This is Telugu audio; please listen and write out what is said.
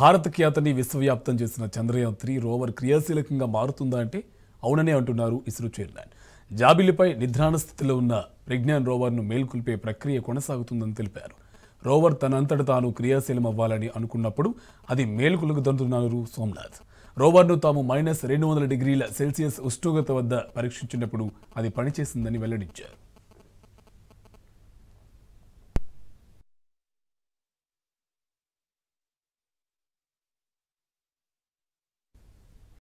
భారత్ ఖ్యాతని విశ్వవ్యాప్తం చేసిన చంద్రయాన్ త్రీ రోవర్ క్రియాశీలకంగా మారుతుందా అంటే అవుననే అంటున్నారు ఇస్రో చైర్మన్ జాబిలిపై నిద్రాణ స్థితిలో ఉన్న ప్రజ్ఞాన్ రోవర్ను మేల్కొల్పే ప్రక్రియ కొనసాగుతుందని తెలిపారు రోవర్ తనంతట తాను క్రియాశీలం అవ్వాలని అనుకున్నప్పుడు అది మేల్కొలకు దంటున్నారు సోమనాథ్ రోవర్ను తాము మైనస్ రెండు వందల డిగ్రీల సెల్సియస్ ఉష్ణోగ్రత వద్ద పరీక్షించినప్పుడు అది పనిచేసిందని వెల్లడించారు